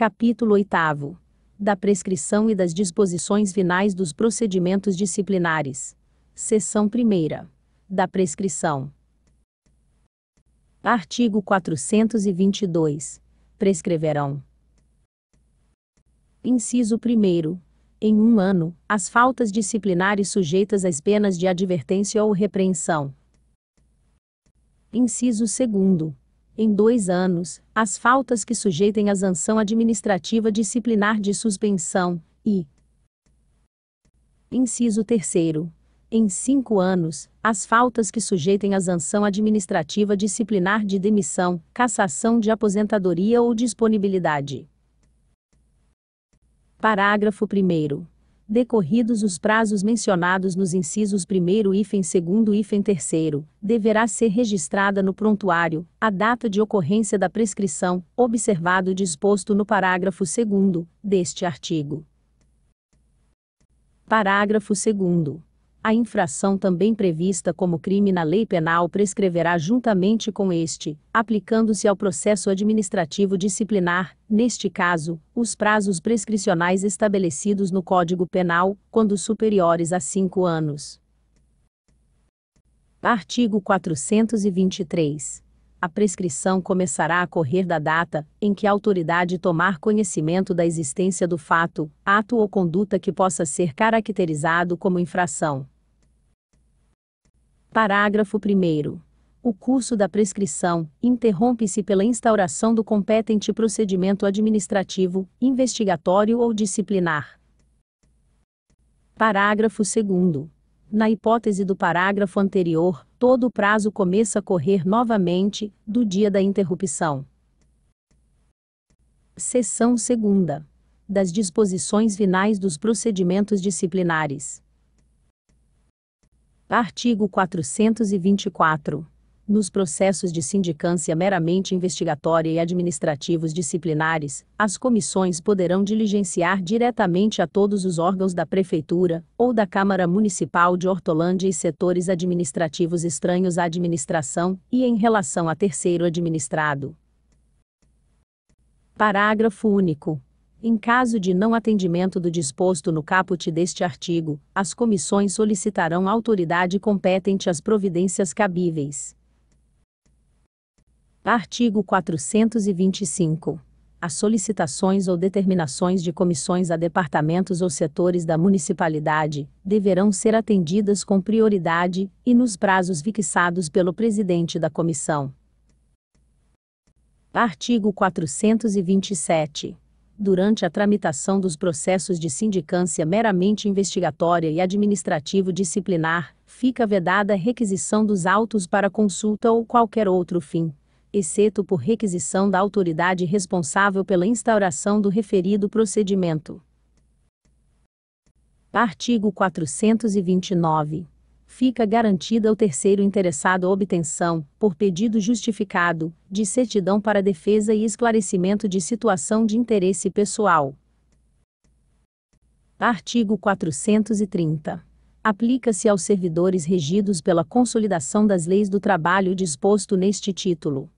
Capítulo 8 Da prescrição e das disposições finais dos procedimentos disciplinares. Seção 1 Da prescrição. Artigo 422. Prescreverão. Inciso 1. Em um ano, as faltas disciplinares sujeitas às penas de advertência ou repreensão. Inciso 2 em dois anos, as faltas que sujeitem a sanção administrativa disciplinar de suspensão, e. Inciso 3. Em cinco anos, as faltas que sujeitem a sanção administrativa disciplinar de demissão, cassação de aposentadoria ou disponibilidade. Parágrafo 1 decorridos os prazos mencionados nos incisos 1 hífen 2 hífen 3, deverá ser registrada no prontuário a data de ocorrência da prescrição, observado o disposto no parágrafo 2 deste artigo. Parágrafo 2 a infração também prevista como crime na lei penal prescreverá juntamente com este, aplicando-se ao processo administrativo disciplinar, neste caso, os prazos prescricionais estabelecidos no Código Penal, quando superiores a cinco anos. Artigo 423 a prescrição começará a correr da data em que a autoridade tomar conhecimento da existência do fato, ato ou conduta que possa ser caracterizado como infração. Parágrafo 1. O curso da prescrição interrompe-se pela instauração do competente procedimento administrativo, investigatório ou disciplinar. Parágrafo 2. Na hipótese do parágrafo anterior, todo o prazo começa a correr novamente, do dia da interrupção. Seção 2. Das disposições finais dos procedimentos disciplinares. Artigo 424. Nos processos de sindicância meramente investigatória e administrativos disciplinares, as comissões poderão diligenciar diretamente a todos os órgãos da Prefeitura ou da Câmara Municipal de Hortolândia e setores administrativos estranhos à administração e em relação a terceiro administrado. Parágrafo único. Em caso de não atendimento do disposto no caput deste artigo, as comissões solicitarão à autoridade competente as providências cabíveis. Artigo 425. As solicitações ou determinações de comissões a departamentos ou setores da municipalidade deverão ser atendidas com prioridade e nos prazos fixados pelo presidente da comissão. Artigo 427. Durante a tramitação dos processos de sindicância meramente investigatória e administrativo-disciplinar, fica vedada a requisição dos autos para consulta ou qualquer outro fim exceto por requisição da autoridade responsável pela instauração do referido procedimento. Artigo 429. Fica garantida ao terceiro interessado a obtenção, por pedido justificado, de certidão para defesa e esclarecimento de situação de interesse pessoal. Artigo 430 aplica-se aos servidores regidos pela consolidação das leis do trabalho disposto neste título.